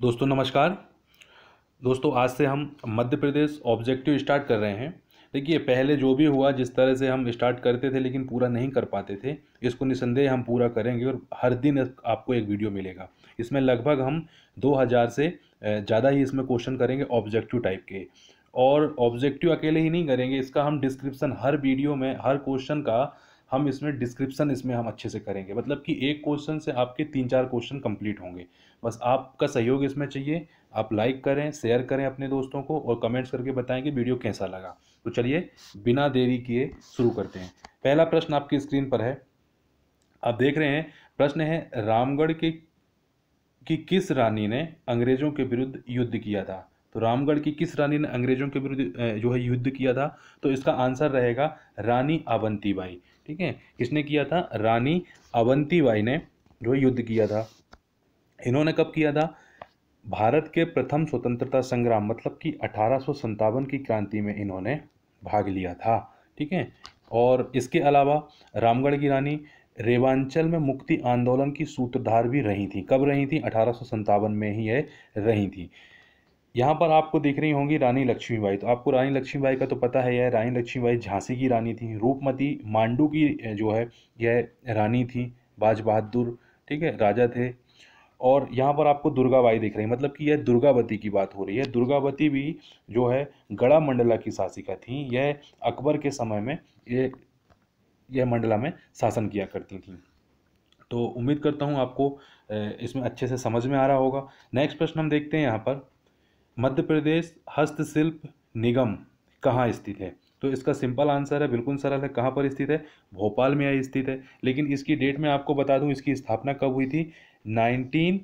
दोस्तों नमस्कार दोस्तों आज से हम मध्य प्रदेश ऑब्जेक्टिव स्टार्ट कर रहे हैं देखिए पहले जो भी हुआ जिस तरह से हम स्टार्ट करते थे लेकिन पूरा नहीं कर पाते थे इसको निसंदेह हम पूरा करेंगे और हर दिन आपको एक वीडियो मिलेगा इसमें लगभग हम 2000 से ज़्यादा ही इसमें क्वेश्चन करेंगे ऑब्जेक्टिव टाइप के और ऑब्जेक्टिव अकेले ही नहीं करेंगे इसका हम डिस्क्रिप्सन हर वीडियो में हर क्वेश्चन का हम इसमें डिस्क्रिप्सन इसमें हम अच्छे से करेंगे मतलब कि एक क्वेश्चन से आपके तीन चार क्वेश्चन कंप्लीट होंगे बस आपका सहयोग इसमें चाहिए आप लाइक करें शेयर करें अपने दोस्तों को और कमेंट्स करके बताएं कि वीडियो कैसा लगा तो चलिए बिना देरी किए शुरू करते हैं पहला प्रश्न आपकी स्क्रीन पर है आप देख रहे हैं प्रश्न है रामगढ़ के कि किस रानी ने अंग्रेजों के विरुद्ध युद्ध किया था तो रामगढ़ की किस रानी ने अंग्रेजों के विरुद्ध जो है युद्ध किया था तो इसका आंसर रहेगा रानी अवंतीबाई ठीक है किसने किया था रानी अवंतीबाई ने जो युद्ध किया था इन्होंने कब किया था भारत के प्रथम स्वतंत्रता संग्राम मतलब कि अठारह की क्रांति में इन्होंने भाग लिया था ठीक है और इसके अलावा रामगढ़ की रानी रेवांचल में मुक्ति आंदोलन की सूत्रधार भी रही थी कब रही थी अठारह में ही है रही थी यहाँ पर आपको दिख रही होंगी रानी लक्ष्मीबाई तो आपको रानी लक्ष्मीबाई का तो पता है यह रानी लक्ष्मीबाई झांसी की रानी थी रूपमती मांडू की जो है यह रानी थी बाज बहादुर ठीक है राजा थे और यहाँ पर आपको दुर्गाबाई दिख रही मतलब कि यह दुर्गावती की बात हो रही है दुर्गावती भी जो है गड़ा मंडला की शासिका थी यह अकबर के समय में ये यह मंडला में शासन किया करती थी तो उम्मीद करता हूँ आपको इसमें अच्छे से समझ में आ रहा होगा नेक्स्ट प्रश्न हम देखते हैं यहाँ पर मध्य प्रदेश हस्तशिल्प निगम कहाँ स्थित है तो इसका सिंपल आंसर है बिल्कुल सरल है कहाँ पर स्थित है भोपाल में यह स्थित है लेकिन इसकी डेट मैं आपको बता दूँ इसकी स्थापना कब हुई थी नाइनटीन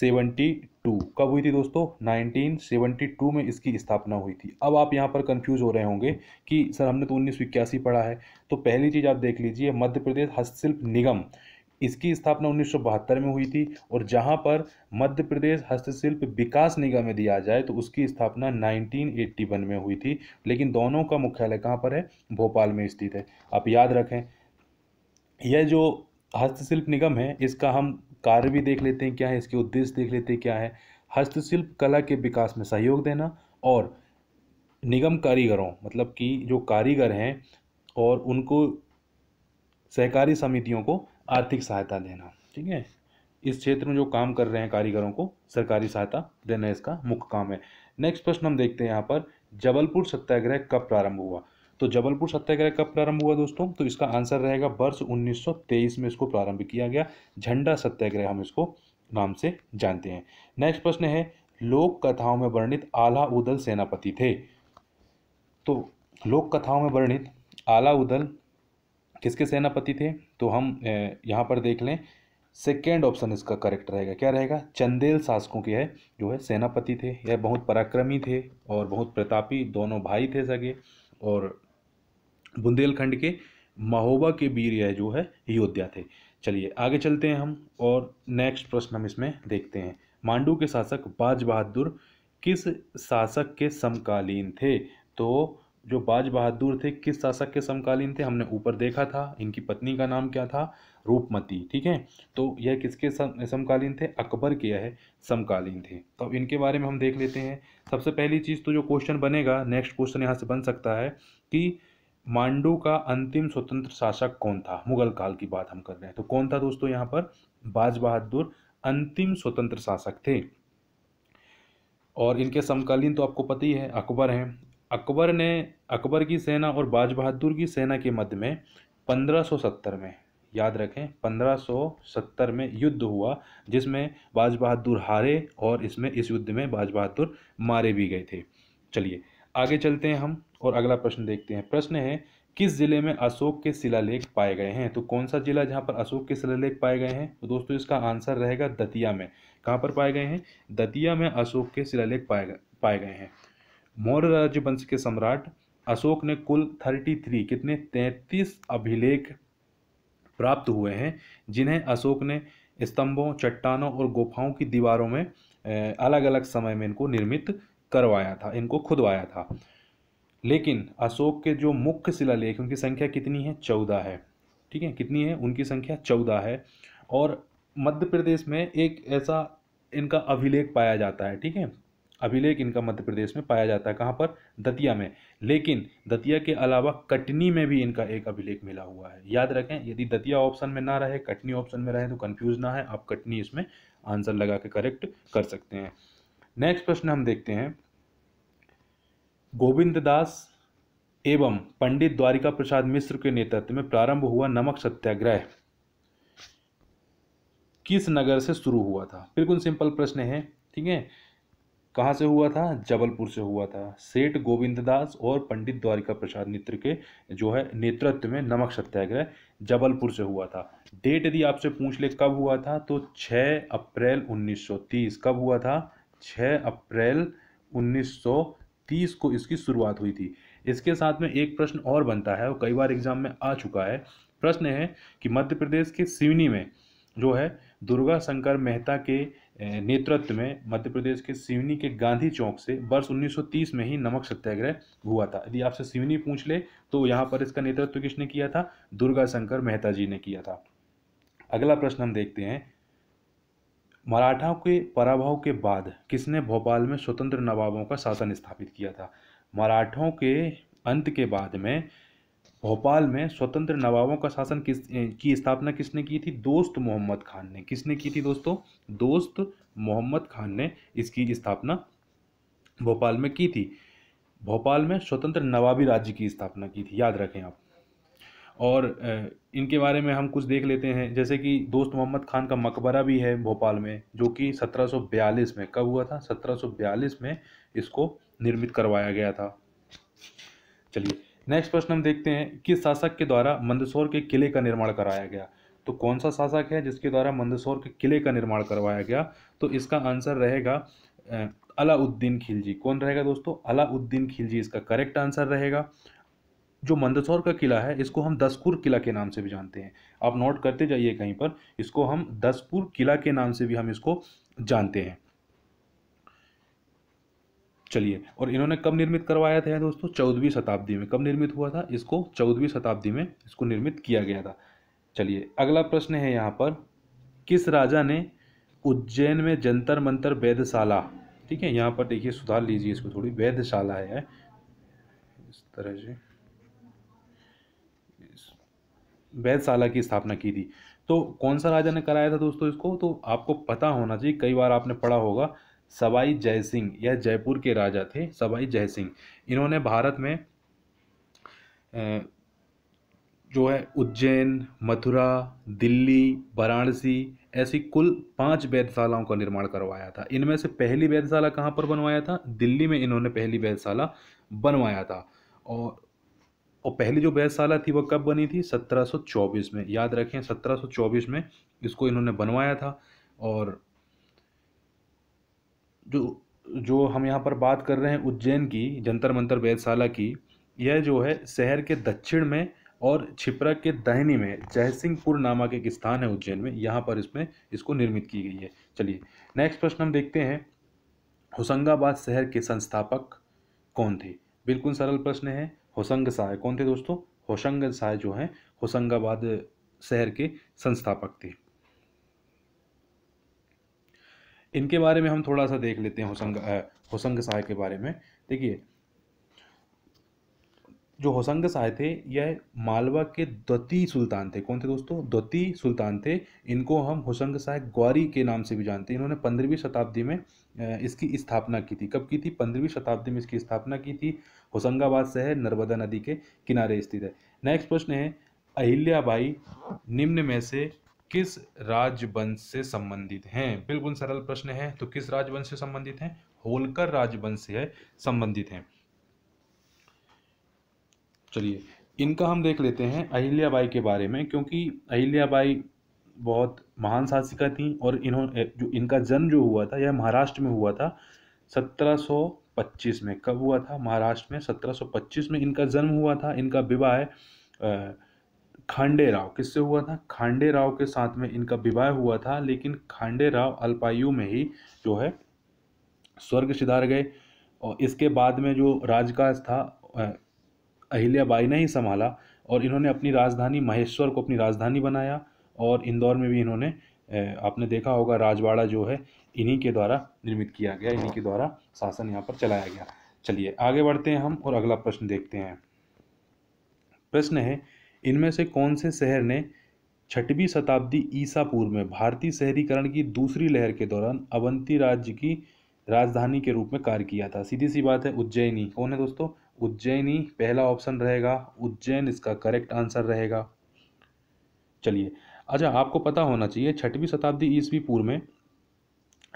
सेवेंटी टू कब हुई थी दोस्तों नाइनटीन सेवेंटी टू में इसकी स्थापना हुई थी अब आप यहाँ पर कंफ्यूज हो रहे होंगे कि सर हमने तो उन्नीस सौ इक्यासी पढ़ा है तो पहली चीज़ आप देख लीजिए मध्य प्रदेश हस्तशिल्प निगम इसकी स्थापना उन्नीस में हुई थी और जहां पर मध्य प्रदेश हस्तशिल्प विकास निगम में दिया जाए तो उसकी स्थापना 1981 में हुई थी लेकिन दोनों का मुख्यालय कहां पर है भोपाल में स्थित है आप याद रखें यह जो हस्तशिल्प निगम है इसका हम कार्य भी देख लेते हैं क्या है इसके उद्देश्य देख लेते हैं क्या है हस्तशिल्प कला के विकास में सहयोग देना और निगम कारीगरों मतलब कि जो कारीगर हैं और उनको सहकारी समितियों को आर्थिक सहायता देना ठीक है इस क्षेत्र में जो काम कर रहे हैं कारीगरों को सरकारी सहायता देना इसका मुख्य काम है नेक्स्ट प्रश्न हम देखते हैं यहाँ पर जबलपुर सत्याग्रह कब प्रारंभ हुआ तो जबलपुर सत्याग्रह कब प्रारंभ हुआ दोस्तों तो इसका आंसर रहेगा वर्ष 1923 में इसको प्रारंभ किया गया झंडा सत्याग्रह हम इसको नाम से जानते हैं नेक्स्ट प्रश्न है लोक कथाओं में वर्णित आला उदल सेनापति थे तो लोक कथाओं में वर्णित आला उदल किसके सेनापति थे तो हम यहाँ पर देख लें सेकेंड ऑप्शन इसका करेक्ट रहेगा क्या रहेगा चंदेल शासकों के है जो है सेनापति थे यह बहुत पराक्रमी थे और बहुत प्रतापी दोनों भाई थे सगे और बुंदेलखंड के महोबा के वीर यह जो है योद्धा थे चलिए आगे चलते हैं हम और नेक्स्ट प्रश्न हम इसमें देखते हैं मांडू के शासक बाज बहादुर किस शासक के समकालीन थे तो जो बाज बहादुर थे किस शासक के समकालीन थे हमने ऊपर देखा था इनकी पत्नी का नाम क्या था रूपमती ठीक है तो यह किसके समकालीन थे अकबर के यह समकालीन थे तो अब इनके बारे में हम देख लेते हैं सबसे पहली चीज़ तो जो क्वेश्चन बनेगा नेक्स्ट क्वेश्चन यहाँ से बन सकता है कि मांडू का अंतिम स्वतंत्र शासक कौन था मुगल काल की बात हम कर रहे हैं तो कौन था दोस्तों यहाँ पर बाज बहादुर अंतिम स्वतंत्र शासक थे और इनके समकालीन तो आपको पता ही है अकबर हैं अकबर ने अकबर की सेना और बाज बहादुर की सेना के मध्य में 1570 में याद रखें 1570 में युद्ध हुआ जिसमें बाज बहादुर हारे और इसमें इस युद्ध में बाज बहादुर मारे भी गए थे चलिए आगे चलते हैं हम और अगला प्रश्न देखते हैं प्रश्न है किस जिले में अशोक के शिलालेख पाए गए हैं तो कौन सा जिला जहाँ पर अशोक के शिलालेख पाए गए हैं तो दोस्तों इसका आंसर रहेगा दतिया में कहाँ पर पाए गए हैं दतिया में अशोक के शिलालेख पाए गए पाए गए हैं मौर्य राजवंश के सम्राट अशोक ने कुल थर्टी थ्री कितने तैंतीस अभिलेख प्राप्त हुए हैं जिन्हें अशोक ने स्तंभों चट्टानों और गुफाओं की दीवारों में अलग अलग समय में इनको निर्मित करवाया था इनको खुदवाया था लेकिन अशोक के जो मुख्य शिलालेख उनकी संख्या कितनी है चौदह है ठीक है कितनी है उनकी संख्या चौदह है और मध्य प्रदेश में एक ऐसा इनका अभिलेख पाया जाता है ठीक है अभिलेख इनका मध्य प्रदेश में पाया जाता है कहाँ पर दतिया में लेकिन दतिया के अलावा कटनी में भी इनका एक अभिलेख मिला हुआ है याद रखें यदि दतिया ऑप्शन में ना रहे कटनी ऑप्शन में रहे तो कंफ्यूज ना है आप कटनी इसमें आंसर लगा के करेक्ट कर सकते हैं नेक्स्ट प्रश्न हम देखते हैं गोविंद दास एवं पंडित द्वारिका प्रसाद मिश्र के नेतृत्व में प्रारंभ हुआ नमक सत्याग्रह किस नगर से शुरू हुआ था बिल्कुल सिंपल प्रश्न है ठीक है कहाँ से हुआ था जबलपुर से हुआ था सेठ गोविंद दास और पंडित द्वारिका प्रसाद मित्र के जो है नेतृत्व में नमक सत्याग्रह जबलपुर से हुआ था डेट यदि आपसे पूछ ले कब हुआ था तो 6 अप्रैल 1930 कब हुआ था 6 अप्रैल 1930 को इसकी शुरुआत हुई थी इसके साथ में एक प्रश्न और बनता है वो कई बार एग्जाम में आ चुका है प्रश्न है कि मध्य प्रदेश के सिवनी में जो है दुर्गा शंकर मेहता के नेतृत्व में मध्य प्रदेश के सिवनी के गांधी चौक से वर्ष 1930 में ही नमक सत्याग्रह हुआ था यदि आपसे सिवनी पूछ ले तो यहाँ पर इसका नेतृत्व किसने किया था दुर्गा शंकर मेहता जी ने किया था अगला प्रश्न हम देखते हैं मराठाओं के पराभव के बाद किसने भोपाल में स्वतंत्र नवाबों का शासन स्थापित किया था मराठों के अंत के बाद में भोपाल में स्वतंत्र नवाबों का शासन किस की स्थापना किसने की थी दोस्त मोहम्मद खान ने किसने की थी दोस्तों दोस्त मोहम्मद खान ने इसकी स्थापना भोपाल में की थी भोपाल में स्वतंत्र नवाबी राज्य की स्थापना की थी याद रखें आप और इनके बारे में हम कुछ देख लेते हैं जैसे कि दोस्त मोहम्मद खान का मकबरा भी है भोपाल में जो कि 1742 में कब हुआ था 1742 में इसको निर्मित करवाया गया था चलिए नेक्स्ट प्रश्न हम देखते हैं किस शासक के द्वारा मंदसौर के किले का निर्माण कराया गया तो कौन सा शासक है जिसके द्वारा मंदसौर के किले का निर्माण करवाया गया तो इसका आंसर रहेगा अलाउद्दीन खिलजी कौन रहेगा दोस्तों अलाउद्दीन खिलजी इसका करेक्ट आंसर रहेगा जो मंदसौर का किला है इसको हम दसपुर किला के नाम से भी जानते हैं आप नोट करते जाइए कहीं पर इसको हम दसपुर किला के नाम से भी हम इसको जानते हैं चलिए और इन्होंने कब निर्मित करवाया था दोस्तों चौदहवीं शताब्दी में कब निर्मित हुआ था इसको चौदहवीं शताब्दी में इसको निर्मित किया गया था चलिए अगला प्रश्न है यहाँ पर किस राजा ने उज्जैन में जंतर मंतर वैधशाला ठीक है यहाँ पर देखिए सुधार लीजिए इसको थोड़ी वैधशाला है इस तरह से वैधशाला की स्थापना की थी तो कौन सा राजा ने कराया था दोस्तों इसको तो आपको पता होना चाहिए कई बार आपने पढ़ा होगा सवाई जय सिंह यह जयपुर के राजा थे सवाई जय सिंह इन्होंने भारत में जो है उज्जैन मथुरा दिल्ली वाराणसी ऐसी कुल पांच वैधशालाओं का निर्माण करवाया था इनमें से पहली वैधशाला कहाँ पर बनवाया था दिल्ली में इन्होंने पहली वैधशाला बनवाया था और और पहली जो वैधशाला थी वो कब बनी थी 1724 में याद रखें 1724 में इसको इन्होंने बनवाया था और जो जो हम यहाँ पर बात कर रहे हैं उज्जैन की जंतर मंतर वेदशाला की यह जो है शहर के दक्षिण में और छिपरा के दाहिनी में जयसिंहपुर नामक एक स्थान है उज्जैन में यहाँ पर इसमें इसको निर्मित की गई है चलिए नेक्स्ट प्रश्न हम देखते हैं होशंगाबाद शहर के संस्थापक कौन थे बिल्कुल सरल प्रश्न है होशंग शाह कौन थे दोस्तों होशंग शाह जो हैं होशंगाबाद शहर के संस्थापक थे इनके बारे में हम थोड़ा सा देख लेते हैं होसंग होसंग सहाय के बारे में देखिए जो होसंग शाह थे यह मालवा के द्वती सुल्तान थे कौन थे दोस्तों द्वती सुल्तान थे इनको हम होसंग शाह ग्वारी के नाम से भी जानते हैं इन्होंने पंद्रहवीं शताब्दी में इसकी स्थापना की थी कब की थी पंद्रहवीं शताब्दी में इसकी स्थापना की थी होशंगाबाद शहर नर्मदा नदी के किनारे स्थित है नेक्स्ट प्रश्न है अहिल्याबाई निम्न में से किस राजवंश से संबंधित हैं बिल्कुल सरल प्रश्न है तो किस राजवंश से संबंधित हैं होलकर राजवंश से संबंधित हैं चलिए इनका हम देख लेते हैं अहिल्याबाई के बारे में क्योंकि अहिल्याबाई बहुत महान शासिका थी और इन्होंने जो इनका जन्म जो हुआ था यह महाराष्ट्र में हुआ था 1725 में कब हुआ था महाराष्ट्र में 1725 में इनका जन्म हुआ था इनका विवाह खांडे राव किससे हुआ था खांडे राव के साथ में इनका विवाह हुआ था लेकिन खांडे राव अल्पायु में ही जो है स्वर्ग सिधार गए और इसके बाद में जो राजकाज था अहिल्याबाई ने ही संभाला और इन्होंने अपनी राजधानी महेश्वर को अपनी राजधानी बनाया और इंदौर में भी इन्होंने आपने देखा होगा राजवाड़ा जो है इन्हीं के द्वारा निर्मित किया गया इन्हीं के द्वारा शासन यहाँ पर चलाया गया चलिए आगे बढ़ते हैं हम और अगला प्रश्न देखते हैं प्रश्न है इनमें से कौन से शहर ने छठवीं शताब्दी ईसा पूर्व में भारतीय शहरीकरण की दूसरी लहर के दौरान अवंती राज्य की राजधानी के रूप में कार्य किया था सीधी सी बात है उज्जैनी कौन है दोस्तों उज्जैनी पहला ऑप्शन रहेगा उज्जैन इसका करेक्ट आंसर रहेगा चलिए अच्छा आपको पता होना चाहिए छठवीं शताब्दी ईस्वी पूर्व में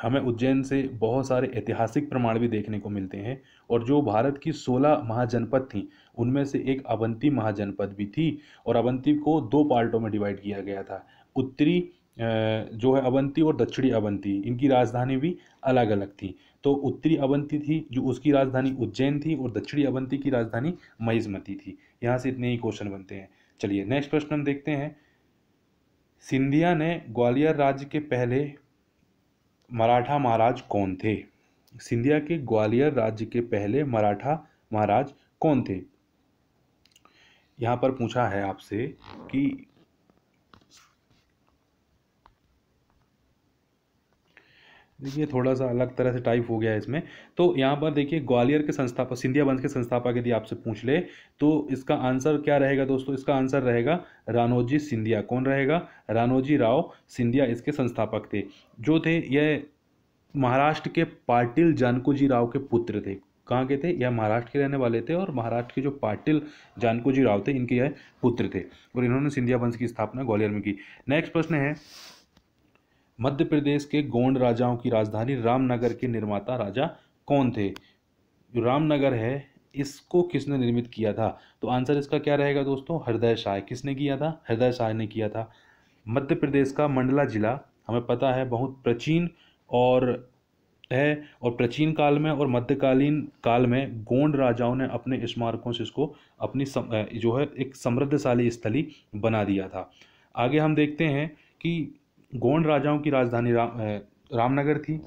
हमें उज्जैन से बहुत सारे ऐतिहासिक प्रमाण भी देखने को मिलते हैं और जो भारत की सोलह महाजनपद थी उनमें से एक अवंती महाजनपद भी थी और अवंती को दो पार्टों में डिवाइड किया गया था उत्तरी जो है अवंती और दक्षिणी अवंती इनकी राजधानी भी अलग अलग थी तो उत्तरी अवंती थी जो उसकी राजधानी उज्जैन थी और दक्षिणी अवंती की राजधानी मईजमती थी यहाँ से इतने ही क्वेश्चन बनते हैं चलिए नेक्स्ट प्रश्न हम देखते हैं सिंधिया ने ग्वालियर राज्य के पहले मराठा महाराज कौन थे सिंधिया के ग्वालियर राज्य के पहले मराठा महाराज कौन थे यहाँ पर पूछा है आपसे कि देखिए थोड़ा सा अलग तरह से टाइप हो गया है इसमें तो यहाँ पर देखिए ग्वालियर के संस्थापक सिंधिया वंश के संस्थापक यदि आपसे पूछ ले तो इसका आंसर क्या रहेगा दोस्तों इसका आंसर रहेगा रानोजी सिंधिया कौन रहेगा रानोजी राव सिंधिया इसके संस्थापक थे जो थे यह महाराष्ट्र के पाटिल जानकोजी राव के पुत्र थे कहाँ के थे यह महाराष्ट्र के रहने वाले थे और महाराष्ट्र के जो पाटिल जानकोजी जी राव थे इनके यह पुत्र थे और इन्होंने सिंधिया वंश की स्थापना ग्वालियर में की नेक्स्ट प्रश्न है मध्य प्रदेश के गोंड राजाओं की राजधानी रामनगर के निर्माता राजा कौन थे जो रामनगर है इसको किसने निर्मित किया था तो आंसर इसका क्या रहेगा दोस्तों हृदय शाह किसने किया था हृदय शाह ने किया था मध्य प्रदेश का मंडला जिला हमें पता है बहुत प्राचीन और है और प्राचीन काल में और मध्यकालीन काल में गोंड राजाओं ने अपने स्मारकों से इसको अपनी सम, जो है एक समृद्धशाली स्थली बना दिया था आगे हम देखते हैं कि गोंड राजाओं की राजधानी रा, रामनगर थी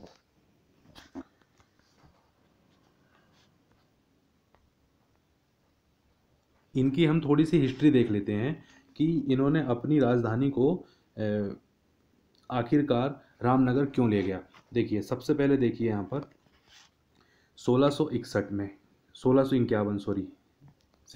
इनकी हम थोड़ी सी हिस्ट्री देख लेते हैं कि इन्होंने अपनी राजधानी को आखिरकार रामनगर क्यों ले गया देखिए सबसे पहले देखिए यहाँ पर 1661 में सोलह सॉरी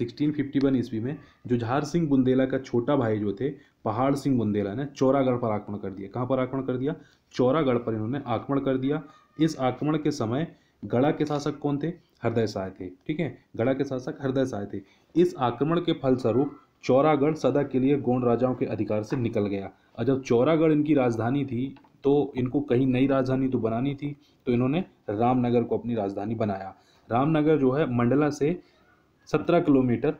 1651 ईस्वी में जुझार सिंह बुंदेला का छोटा भाई जो थे पहाड़ सिंह बुंदेला ने चौरागढ़ पर आक्रमण कर दिया कहाँ पर आक्रमण कर दिया चौरागढ़ पर इन्होंने आक्रमण कर दिया इस आक्रमण के समय गढ़ा के शासक कौन थे हृदय साय थे ठीक है गढ़ा के शासक हृदय साय थे इस आक्रमण के फलस्वरूप चौरागढ़ सदा के लिए गोंड राजाओं के अधिकार से निकल गया और जब चौरागढ़ इनकी राजधानी थी तो इनको कहीं नई राजधानी तो बनानी थी तो इन्होंने रामनगर को अपनी राजधानी बनाया रामनगर जो है मंडला से सत्रह किलोमीटर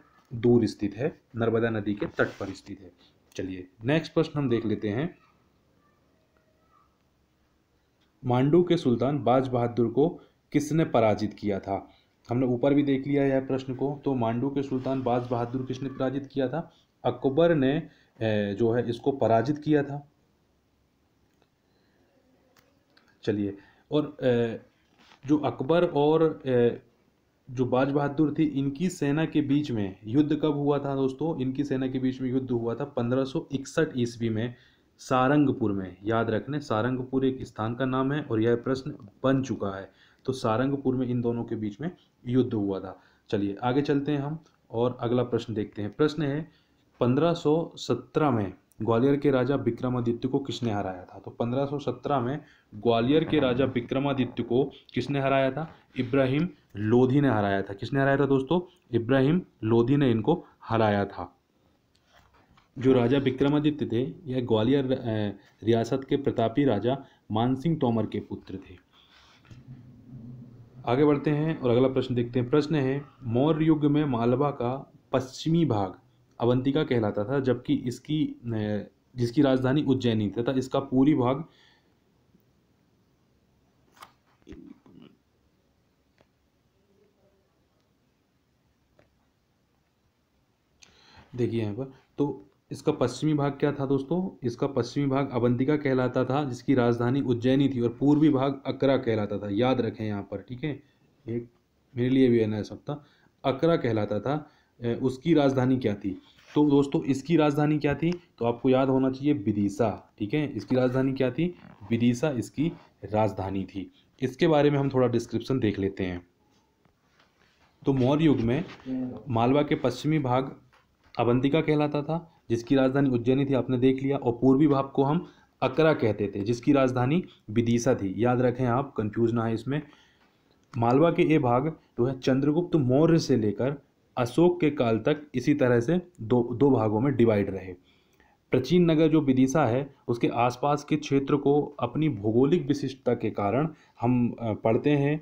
दूर स्थित है नर्मदा नदी के तट पर स्थित है चलिए नेक्स्ट प्रश्न हम देख लेते हैं मांडू के सुल्तान बाज बहादुर को किसने पराजित किया था हमने ऊपर भी देख लिया यह प्रश्न को तो मांडू के सुल्तान बाज बहादुर किसने पराजित किया था अकबर ने जो है इसको पराजित किया था चलिए और जो अकबर और जो बाज बहादुर थी इनकी सेना के बीच में युद्ध कब हुआ था दोस्तों इनकी सेना के बीच में युद्ध हुआ था 1561 ईस्वी में सारंगपुर में याद रखने सारंगपुर एक स्थान का नाम है और यह प्रश्न बन चुका है तो सारंगपुर में इन दोनों के बीच में युद्ध हुआ था चलिए आगे चलते हैं हम और अगला प्रश्न देखते हैं प्रश्न है 1517 में ग्वालियर के राजा विक्रमादित्य को किसने हराया था तो 1517 में ग्वालियर के राजा हाँ। विक्रमादित्य को किसने हराया था इब्राहिम लोधी ने हराया था किसने हराया था दोस्तों इब्राहिम लोधी ने इनको हराया था जो राजा विक्रमादित्य थे यह ग्वालियर रियासत के प्रतापी राजा मानसिंह तोमर के पुत्र थे आगे बढ़ते हैं और अगला प्रश्न देखते हैं प्रश्न है मौर्य युग में मालवा का पश्चिमी भाग अवंतिका कहलाता था जबकि इसकी जिसकी राजधानी उज्जैनी तथा इसका पूरी भाग देखिए यहाँ पर तो इसका पश्चिमी भाग क्या था दोस्तों इसका पश्चिमी भाग अवंतिका कहलाता था जिसकी राजधानी उज्जैनी थी और पूर्वी भाग अकरा कहलाता था याद रखें यहाँ पर ठीक है एक मेरे लिए भी है ना सबका अकरा कहलाता था उसकी राजधानी क्या थी तो दोस्तों इसकी राजधानी क्या थी तो आपको याद होना चाहिए विदिशा ठीक है इसकी राजधानी क्या थी विदिशा इसकी राजधानी थी इसके बारे में हम थोड़ा डिस्क्रिप्शन देख लेते हैं तो मौर्य युग में मालवा के पश्चिमी भाग अवंतिका कहलाता था जिसकी राजधानी उज्जैनी थी आपने देख लिया और पूर्वी भाग को हम अकरा कहते थे जिसकी राजधानी विदिशा थी याद रखें आप कन्फ्यूज ना है इसमें मालवा के ये भाग जो है चंद्रगुप्त मौर्य से लेकर अशोक के काल तक इसी तरह से दो दो भागों में डिवाइड रहे प्राचीन नगर जो विदिशा है उसके आसपास के क्षेत्र को अपनी भौगोलिक विशिष्टता के कारण हम पढ़ते हैं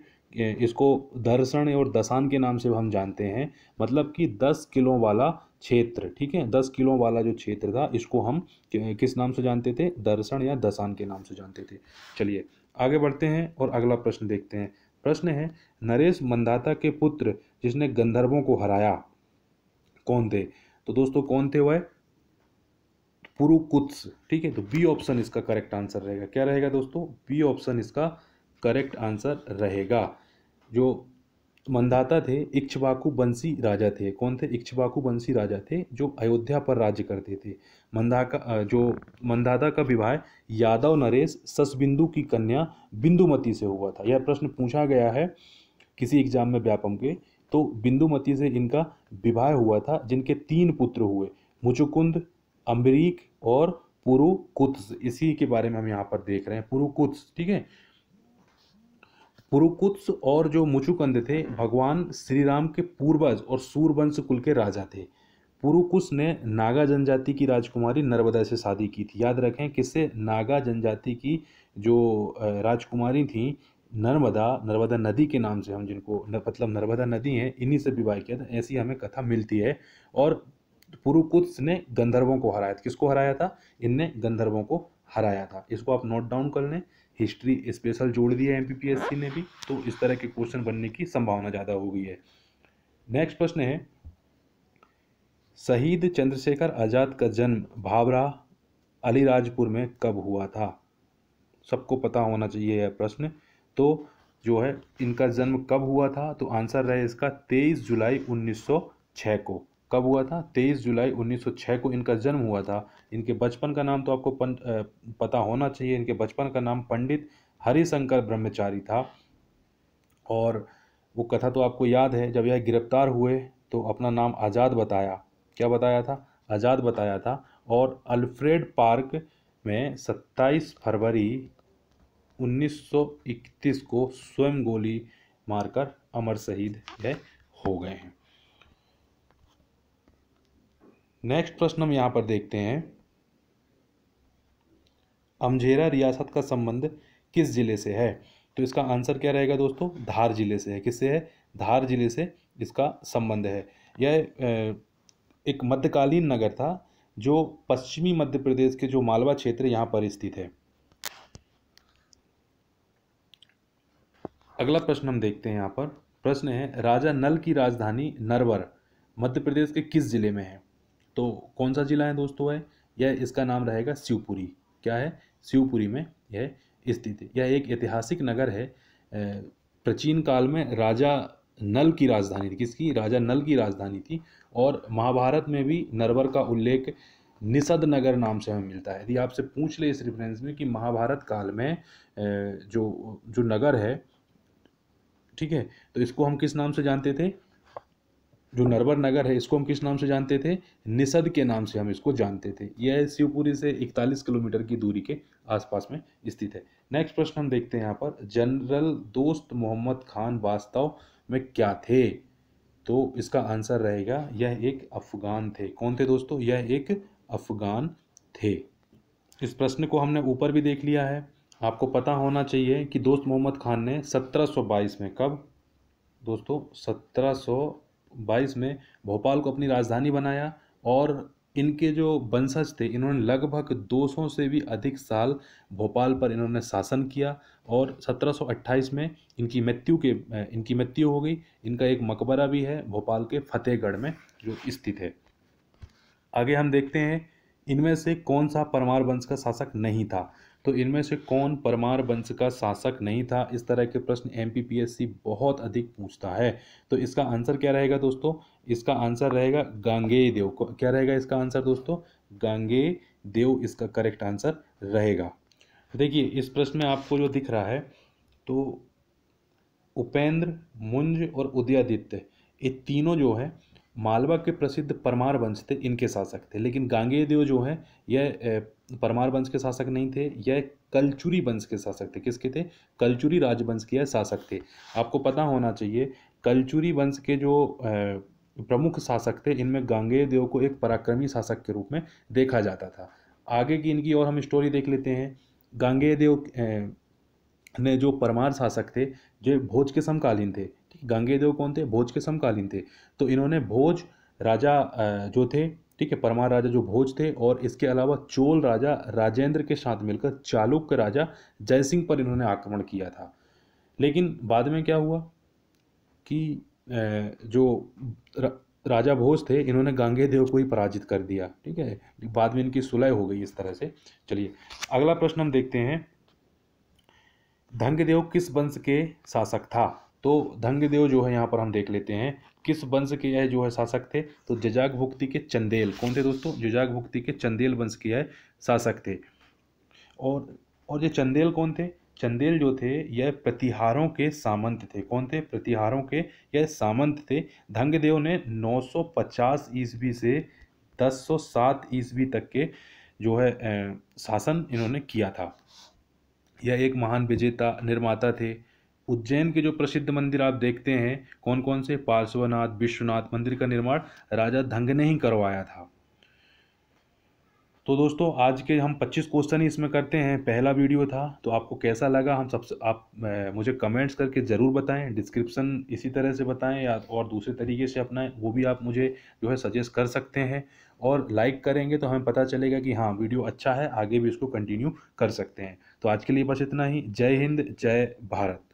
इसको दर्शन और दसान के नाम से हम जानते हैं मतलब कि दस किलो वाला क्षेत्र ठीक है दस किलो वाला जो क्षेत्र था इसको हम किस नाम से जानते थे दर्शन या दसान के नाम से जानते थे चलिए आगे बढ़ते हैं और अगला प्रश्न देखते हैं प्रश्न है नरेश मंदाता के पुत्र जिसने गंधर्वों को हराया कौन थे तो दोस्तों कौन थे वह पुरुकुत्स ठीक है तो बी ऑप्शन इसका करेक्ट आंसर रहेगा क्या रहेगा दोस्तों बी ऑप्शन इसका करेक्ट आंसर रहेगा जो मंदाता थे इक्ष्वाकु बंशी राजा थे कौन थे इक्ष्वाकु बंशी राजा थे जो अयोध्या पर राज्य करते थे मंदा का जो मंदाता का विवाह यादव नरेश ससबिंदु की कन्या बिंदुमती से हुआ था यह प्रश्न पूछा गया है किसी एग्जाम में व्यापम के तो बिंदुमती से इनका विवाह हुआ था जिनके तीन पुत्र हुए मुचुकुंद अम्बरीक और पुरुकुत्स इसी के बारे में हम यहाँ पर देख रहे हैं पुरुकुत्स ठीक है पुरुकुत्स और जो मुचुकंद थे हम्म। भगवान श्री राम के पूर्वज और सूरवंश कुल के राजा थे पुरुकुश ने नागा जनजाति की राजकुमारी नर्मदा से शादी की थी याद रखें किससे नागा जनजाति की जो राजकुमारी थी नर्मदा नर्मदा नदी के नाम से हम जिनको मतलब नर्मदा नदी है इन्हीं से विवाह किया था ऐसी हमें कथा मिलती है और पुरुकुत्स ने गंधर्वों को हराया था किसको हराया था इनने गंधर्वों को हराया था इसको आप नोट डाउन कर लें हिस्ट्री स्पेशल जोड़ दिया है एमपीपीएससी ने भी तो इस तरह के क्वेश्चन बनने की संभावना ज़्यादा हो गई है नेक्स्ट प्रश्न है शहीद चंद्रशेखर आज़ाद का जन्म भावरा अलीराजपुर में कब हुआ था सबको पता होना चाहिए यह प्रश्न तो जो है इनका जन्म कब हुआ था तो आंसर रहे इसका तेईस जुलाई 1906 को कब हुआ था 23 जुलाई 1906 को इनका जन्म हुआ था इनके बचपन का नाम तो आपको पन, पता होना चाहिए इनके बचपन का नाम पंडित हरिशंकर ब्रह्मचारी था और वो कथा तो आपको याद है जब यह गिरफ्तार हुए तो अपना नाम आज़ाद बताया क्या बताया था आज़ाद बताया था और अल्फ्रेड पार्क में 27 फरवरी 1931 को स्वयं गोली मारकर अमर शहीद हो गए हैं नेक्स्ट प्रश्न हम यहाँ पर देखते हैं अमझेरा रियासत का संबंध किस ज़िले से है तो इसका आंसर क्या रहेगा दोस्तों धार ज़िले से है किससे है धार ज़िले से इसका संबंध है यह एक मध्यकालीन नगर था जो पश्चिमी मध्य प्रदेश के जो मालवा क्षेत्र यहाँ पर स्थित है अगला प्रश्न हम देखते हैं यहाँ पर प्रश्न है राजा नल की राजधानी नरवर मध्य प्रदेश के किस जिले में है तो कौन सा ज़िला है दोस्तों है यह इसका नाम रहेगा शिवपुरी क्या है शिवपुरी में यह स्थित है यह एक ऐतिहासिक नगर है प्राचीन काल में राजा नल की राजधानी थी किसकी राजा नल की राजधानी थी और महाभारत में भी नरवर का उल्लेख निषद नगर नाम से हमें मिलता है यदि आपसे पूछ ले इस रेफरेंस में कि महाभारत काल में जो जो नगर है ठीक है तो इसको हम किस नाम से जानते थे जो नरवर नगर है इसको हम किस नाम से जानते थे निसद के नाम से हम इसको जानते थे यह शिवपुरी से 41 किलोमीटर की दूरी के आसपास में स्थित है नेक्स्ट प्रश्न हम देखते हैं यहाँ पर जनरल दोस्त मोहम्मद खान वास्तव में क्या थे तो इसका आंसर रहेगा यह एक अफगान थे कौन थे दोस्तों यह एक अफगान थे इस प्रश्न को हमने ऊपर भी देख लिया है आपको पता होना चाहिए कि दोस्त मोहम्मद खान ने 1722 में कब दोस्तों 1722 बाईस में भोपाल को अपनी राजधानी बनाया और इनके जो वंशज थे इन्होंने लगभग 200 से भी अधिक साल भोपाल पर इन्होंने शासन किया और 1728 में इनकी मृत्यु के इनकी मृत्यु हो गई इनका एक मकबरा भी है भोपाल के फतेहगढ़ में जो स्थित है आगे हम देखते हैं इनमें से कौन सा परमार वंश का शासक नहीं था तो इनमें से कौन परमार वंश का शासक नहीं था इस तरह के प्रश्न एम बहुत अधिक पूछता है तो इसका आंसर क्या रहेगा दोस्तों इसका आंसर रहेगा गांगेय देव क्या रहेगा इसका आंसर दोस्तों गंगे देव इसका करेक्ट आंसर रहेगा देखिए इस प्रश्न में आपको जो दिख रहा है तो उपेंद्र मुंज और उदयादित्य ये तीनों जो है मालवा के प्रसिद्ध परमार वंश थे इनके शासक थे लेकिन गांगेय देव जो है यह परमार वंश के शासक नहीं थे यह कलचुरी वंश के शासक थे किसके थे कलचुरी राजवंश के यह शासक थे आपको पता होना चाहिए कलचुरी वंश के जो प्रमुख शासक थे इनमें गांगेय देव को एक पराक्रमी शासक के रूप में देखा जाता था आगे की इनकी और हम स्टोरी देख लेते हैं गांगेय देव ने जो परमार शासक थे जो भोज के समकालीन थे ठीक गांगेय देव कौन थे भोज के समकालीन थे तो इन्होंने भोज राजा जो थे ठीक है परमार राजा जो भोज थे और इसके अलावा चोल राजा राजेंद्र के साथ मिलकर चालुक्य राजा जयसिंह पर इन्होंने आक्रमण किया था लेकिन बाद में क्या हुआ कि जो राजा भोज थे इन्होंने गांगे देव को ही पराजित कर दिया ठीक है बाद में इनकी सुलह हो गई इस तरह से चलिए अगला प्रश्न हम देखते हैं धंगदेव किस वंश के शासक था तो धंगदेव जो है यहाँ पर हम देख लेते हैं किस वंश के यह जो है शासक थे तो जजाग भुक्ति के चंदेल कौन थे दोस्तों जजाग भुक्ति के चंदेल वंश के यह शासक थे और और ये चंदेल कौन थे चंदेल जो थे यह प्रतिहारों के सामंत थे कौन थे प्रतिहारों के यह सामंत थे धंगदेव ने 950 ईस्वी से 1007 ईस्वी तक के जो है शासन इन्होंने किया था यह एक महान विजेता निर्माता थे उज्जैन के जो प्रसिद्ध मंदिर आप देखते हैं कौन कौन से पार्श्वनाथ विश्वनाथ मंदिर का निर्माण राजा धंग ने ही करवाया था तो दोस्तों आज के हम 25 क्वेश्चन ही इसमें करते हैं पहला वीडियो था तो आपको कैसा लगा हम सबसे आप मुझे कमेंट्स करके ज़रूर बताएं डिस्क्रिप्शन इसी तरह से बताएं या और दूसरे तरीके से अपनाएं वो भी आप मुझे जो है सजेस्ट कर सकते हैं और लाइक करेंगे तो हमें पता चलेगा कि हाँ वीडियो अच्छा है आगे भी इसको कंटिन्यू कर सकते हैं तो आज के लिए बस इतना ही जय हिंद जय भारत